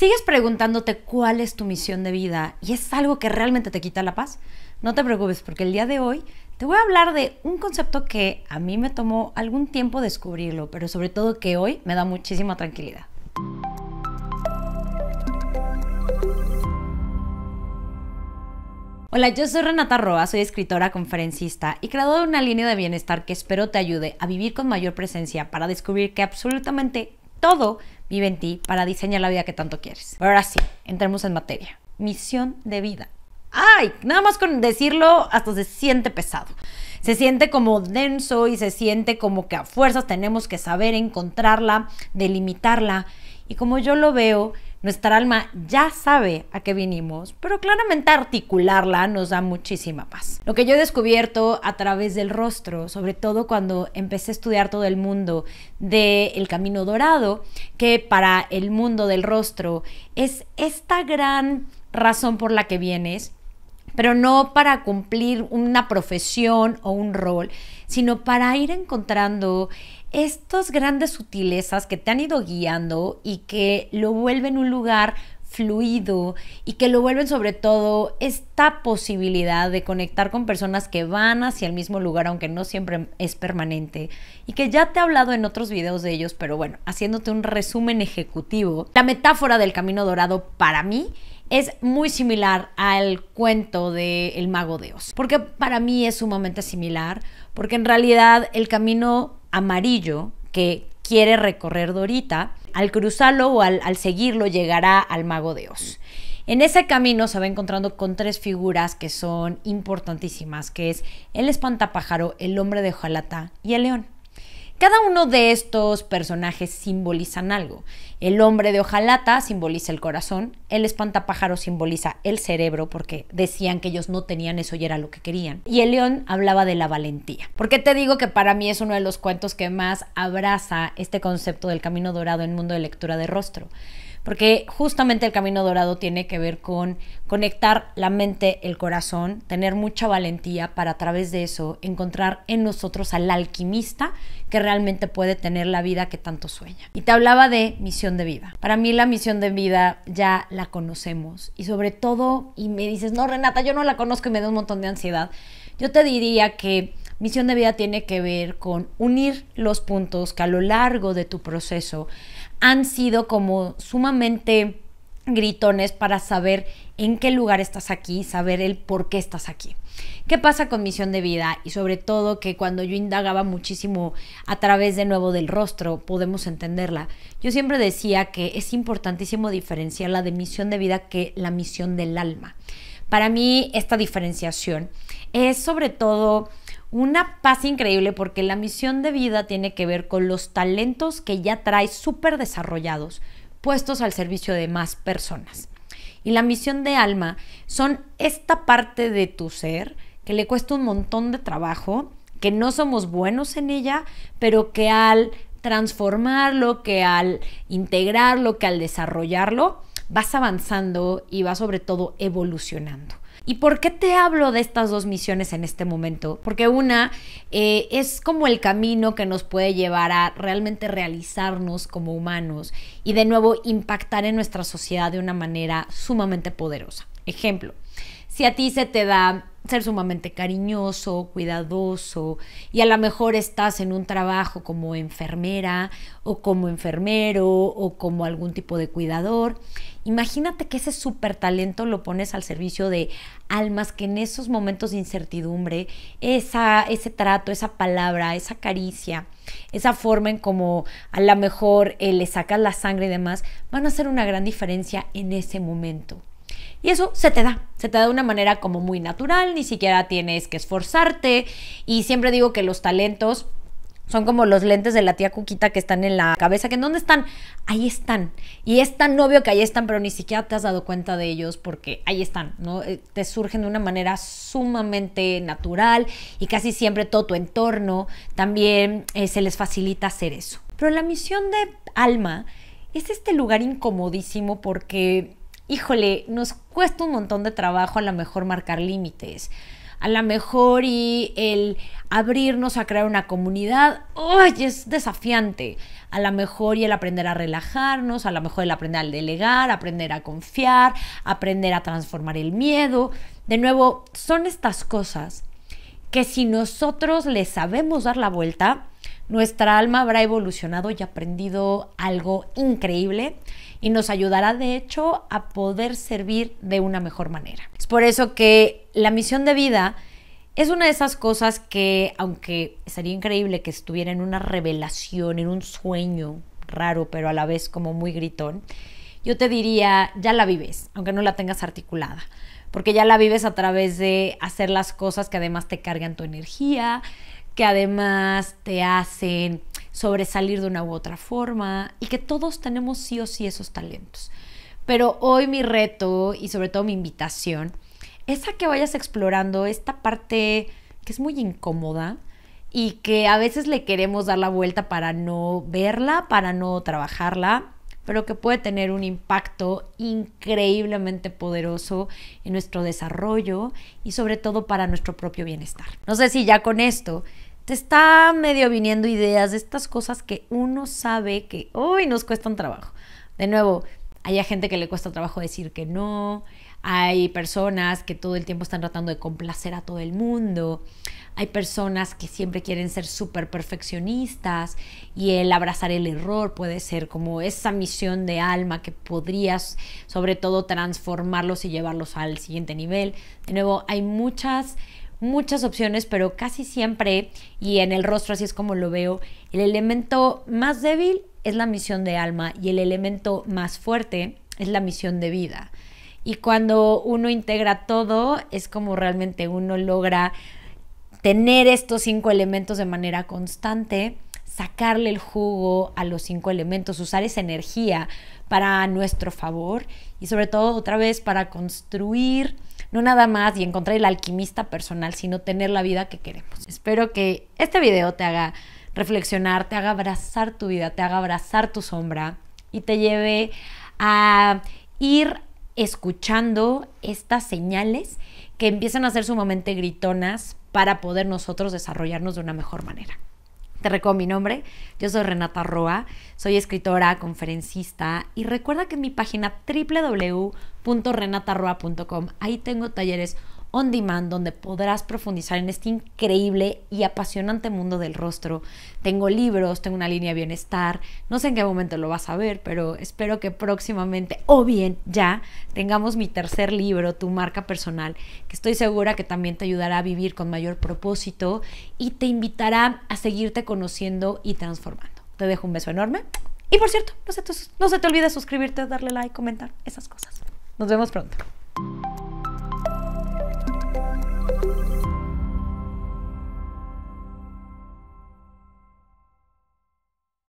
sigues preguntándote cuál es tu misión de vida y es algo que realmente te quita la paz, no te preocupes porque el día de hoy te voy a hablar de un concepto que a mí me tomó algún tiempo descubrirlo, pero sobre todo que hoy me da muchísima tranquilidad. Hola, yo soy Renata Roa, soy escritora, conferencista y creadora de una línea de bienestar que espero te ayude a vivir con mayor presencia para descubrir que absolutamente todo vive en ti para diseñar la vida que tanto quieres. Pero ahora sí, entremos en materia. Misión de vida. Ay, nada más con decirlo hasta se siente pesado. Se siente como denso y se siente como que a fuerzas tenemos que saber encontrarla, delimitarla. Y como yo lo veo, nuestra alma ya sabe a qué vinimos, pero claramente articularla nos da muchísima paz. Lo que yo he descubierto a través del rostro, sobre todo cuando empecé a estudiar todo el mundo del camino dorado, que para el mundo del rostro es esta gran razón por la que vienes, pero no para cumplir una profesión o un rol, sino para ir encontrando estas grandes sutilezas que te han ido guiando y que lo vuelven un lugar fluido y que lo vuelven sobre todo esta posibilidad de conectar con personas que van hacia el mismo lugar, aunque no siempre es permanente, y que ya te he hablado en otros videos de ellos, pero bueno, haciéndote un resumen ejecutivo, la metáfora del camino dorado para mí es muy similar al cuento de El mago de Oz, porque para mí es sumamente similar, porque en realidad el camino amarillo que quiere recorrer Dorita, al cruzarlo o al, al seguirlo llegará al mago de Oz. En ese camino se va encontrando con tres figuras que son importantísimas, que es el espantapájaro, el hombre de hojalata y el león. Cada uno de estos personajes simbolizan algo. El hombre de hojalata simboliza el corazón, el espantapájaro simboliza el cerebro porque decían que ellos no tenían eso y era lo que querían. Y el león hablaba de la valentía. ¿Por qué te digo que para mí es uno de los cuentos que más abraza este concepto del camino dorado en mundo de lectura de rostro? porque justamente el camino dorado tiene que ver con conectar la mente, el corazón, tener mucha valentía para a través de eso encontrar en nosotros al alquimista que realmente puede tener la vida que tanto sueña. Y te hablaba de misión de vida. Para mí la misión de vida ya la conocemos y sobre todo, y me dices, no Renata, yo no la conozco y me da un montón de ansiedad, yo te diría que... Misión de vida tiene que ver con unir los puntos que a lo largo de tu proceso han sido como sumamente gritones para saber en qué lugar estás aquí, saber el por qué estás aquí. ¿Qué pasa con misión de vida? Y sobre todo que cuando yo indagaba muchísimo a través de nuevo del rostro, podemos entenderla. Yo siempre decía que es importantísimo diferenciar la de misión de vida que la misión del alma. Para mí esta diferenciación es sobre todo una paz increíble porque la misión de vida tiene que ver con los talentos que ya traes súper desarrollados, puestos al servicio de más personas. Y la misión de alma son esta parte de tu ser que le cuesta un montón de trabajo, que no somos buenos en ella, pero que al transformarlo, que al integrarlo, que al desarrollarlo, vas avanzando y vas sobre todo evolucionando. ¿Y por qué te hablo de estas dos misiones en este momento? Porque una eh, es como el camino que nos puede llevar a realmente realizarnos como humanos y de nuevo impactar en nuestra sociedad de una manera sumamente poderosa. Ejemplo, si a ti se te da ser sumamente cariñoso, cuidadoso, y a lo mejor estás en un trabajo como enfermera o como enfermero o como algún tipo de cuidador. Imagínate que ese súper talento lo pones al servicio de almas que en esos momentos de incertidumbre, ese trato, esa palabra, esa caricia, esa forma en cómo a lo mejor eh, le sacas la sangre y demás, van a hacer una gran diferencia en ese momento. Y eso se te da, se te da de una manera como muy natural, ni siquiera tienes que esforzarte. Y siempre digo que los talentos son como los lentes de la tía Cuquita que están en la cabeza, que en dónde están, ahí están. Y es tan obvio que ahí están, pero ni siquiera te has dado cuenta de ellos porque ahí están, ¿no? Eh, te surgen de una manera sumamente natural y casi siempre todo tu entorno también eh, se les facilita hacer eso. Pero la misión de Alma es este lugar incomodísimo porque híjole, nos cuesta un montón de trabajo a lo mejor marcar límites. A lo mejor y el abrirnos a crear una comunidad, ¡ay! es desafiante. A lo mejor y el aprender a relajarnos, a lo mejor el aprender a delegar, aprender a confiar, aprender a transformar el miedo. De nuevo, son estas cosas que si nosotros le sabemos dar la vuelta, nuestra alma habrá evolucionado y aprendido algo increíble y nos ayudará de hecho a poder servir de una mejor manera. Es por eso que la misión de vida es una de esas cosas que, aunque sería increíble que estuviera en una revelación, en un sueño raro, pero a la vez como muy gritón, yo te diría, ya la vives, aunque no la tengas articulada, porque ya la vives a través de hacer las cosas que además te cargan tu energía, que además te hacen sobresalir de una u otra forma y que todos tenemos sí o sí esos talentos. Pero hoy mi reto y sobre todo mi invitación es a que vayas explorando esta parte que es muy incómoda y que a veces le queremos dar la vuelta para no verla, para no trabajarla, pero que puede tener un impacto increíblemente poderoso en nuestro desarrollo y sobre todo para nuestro propio bienestar. No sé si ya con esto te está medio viniendo ideas de estas cosas que uno sabe que hoy nos cuestan trabajo. De nuevo, hay gente que le cuesta trabajo decir que no, hay personas que todo el tiempo están tratando de complacer a todo el mundo. Hay personas que siempre quieren ser súper perfeccionistas y el abrazar el error puede ser como esa misión de alma que podrías sobre todo transformarlos y llevarlos al siguiente nivel. De nuevo, hay muchas muchas opciones, pero casi siempre, y en el rostro así es como lo veo, el elemento más débil es la misión de alma y el elemento más fuerte es la misión de vida. Y cuando uno integra todo, es como realmente uno logra tener estos cinco elementos de manera constante, sacarle el jugo a los cinco elementos, usar esa energía para nuestro favor y sobre todo otra vez para construir no nada más y encontrar el alquimista personal, sino tener la vida que queremos. Espero que este video te haga reflexionar, te haga abrazar tu vida, te haga abrazar tu sombra y te lleve a ir escuchando estas señales que empiezan a ser sumamente gritonas para poder nosotros desarrollarnos de una mejor manera. Te recuerdo mi nombre, yo soy Renata Roa, soy escritora, conferencista y recuerda que en mi página www.renataroa.com ahí tengo talleres on demand donde podrás profundizar en este increíble y apasionante mundo del rostro. Tengo libros, tengo una línea bienestar, no sé en qué momento lo vas a ver, pero espero que próximamente o bien ya tengamos mi tercer libro, Tu marca personal, que estoy segura que también te ayudará a vivir con mayor propósito y te invitará a seguirte conociendo y transformando. Te dejo un beso enorme y por cierto, no no se te olvide suscribirte, darle like, comentar, esas cosas. Nos vemos pronto.